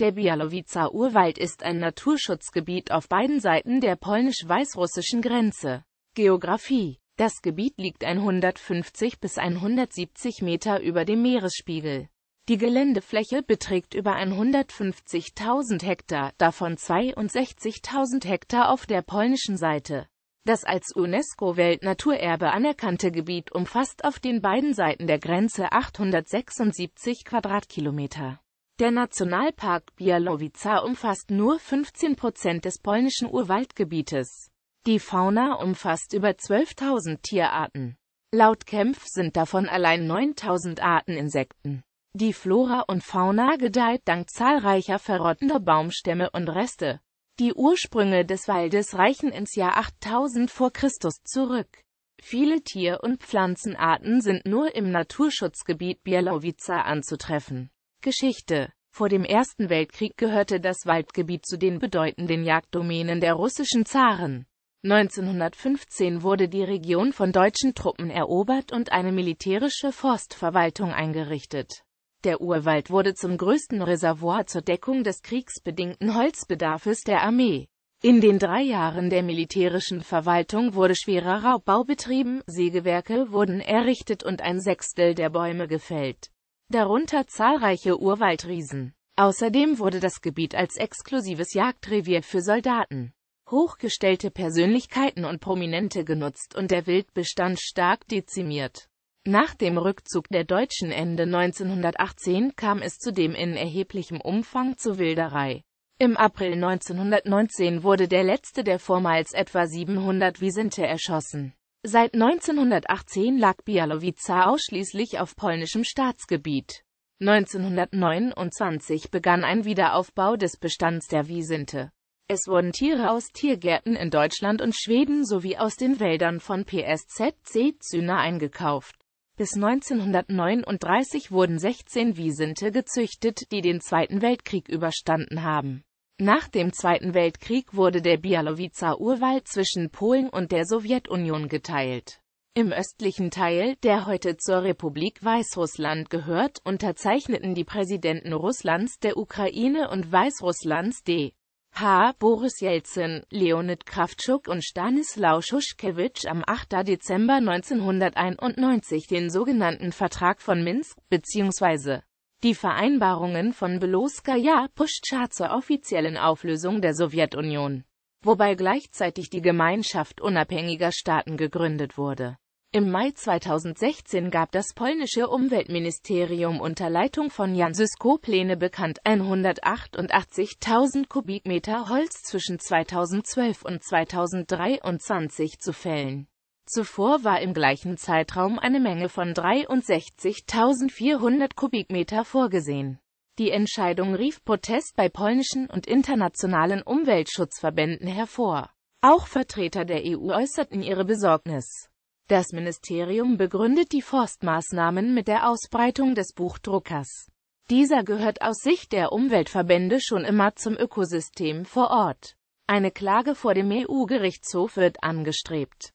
Der Bialowica Urwald ist ein Naturschutzgebiet auf beiden Seiten der polnisch-weißrussischen Grenze. Geografie Das Gebiet liegt 150 bis 170 Meter über dem Meeresspiegel. Die Geländefläche beträgt über 150.000 Hektar, davon 62.000 Hektar auf der polnischen Seite. Das als UNESCO-Weltnaturerbe anerkannte Gebiet umfasst auf den beiden Seiten der Grenze 876 Quadratkilometer. Der Nationalpark Bialowica umfasst nur 15 Prozent des polnischen Urwaldgebietes. Die Fauna umfasst über 12.000 Tierarten. Laut Kempf sind davon allein 9.000 Arten Insekten. Die Flora und Fauna gedeiht dank zahlreicher verrottender Baumstämme und Reste. Die Ursprünge des Waldes reichen ins Jahr 8000 vor Christus zurück. Viele Tier- und Pflanzenarten sind nur im Naturschutzgebiet Bialowica anzutreffen. Geschichte Vor dem Ersten Weltkrieg gehörte das Waldgebiet zu den bedeutenden Jagddomänen der russischen Zaren. 1915 wurde die Region von deutschen Truppen erobert und eine militärische Forstverwaltung eingerichtet. Der Urwald wurde zum größten Reservoir zur Deckung des kriegsbedingten Holzbedarfes der Armee. In den drei Jahren der militärischen Verwaltung wurde schwerer Raubbau betrieben, Sägewerke wurden errichtet und ein Sechstel der Bäume gefällt darunter zahlreiche Urwaldriesen. Außerdem wurde das Gebiet als exklusives Jagdrevier für Soldaten, hochgestellte Persönlichkeiten und Prominente genutzt und der Wildbestand stark dezimiert. Nach dem Rückzug der Deutschen Ende 1918 kam es zudem in erheblichem Umfang zu Wilderei. Im April 1919 wurde der letzte der vormals etwa 700 Wisente erschossen. Seit 1918 lag Bialowica ausschließlich auf polnischem Staatsgebiet. 1929 begann ein Wiederaufbau des Bestands der Wiesinte. Es wurden Tiere aus Tiergärten in Deutschland und Schweden sowie aus den Wäldern von PSZC Zyna eingekauft. Bis 1939 wurden 16 Wiesinte gezüchtet, die den Zweiten Weltkrieg überstanden haben nach dem Zweiten Weltkrieg wurde der Bialowiza Urwald zwischen Polen und der Sowjetunion geteilt. Im östlichen Teil, der heute zur Republik Weißrussland gehört, unterzeichneten die Präsidenten Russlands, der Ukraine und Weißrusslands D. H. Boris Jelzin, Leonid Krawtschuk und Stanislaw Schuschkewitsch am 8. Dezember 1991 den sogenannten Vertrag von Minsk bzw. Die Vereinbarungen von Beloskaja Puschtscha zur offiziellen Auflösung der Sowjetunion, wobei gleichzeitig die Gemeinschaft unabhängiger Staaten gegründet wurde. Im Mai 2016 gab das polnische Umweltministerium unter Leitung von Jan Sysko Pläne bekannt, 188.000 Kubikmeter Holz zwischen 2012 und 2023 zu fällen Zuvor war im gleichen Zeitraum eine Menge von 63.400 Kubikmeter vorgesehen. Die Entscheidung rief Protest bei polnischen und internationalen Umweltschutzverbänden hervor. Auch Vertreter der EU äußerten ihre Besorgnis. Das Ministerium begründet die Forstmaßnahmen mit der Ausbreitung des Buchdruckers. Dieser gehört aus Sicht der Umweltverbände schon immer zum Ökosystem vor Ort. Eine Klage vor dem EU-Gerichtshof wird angestrebt.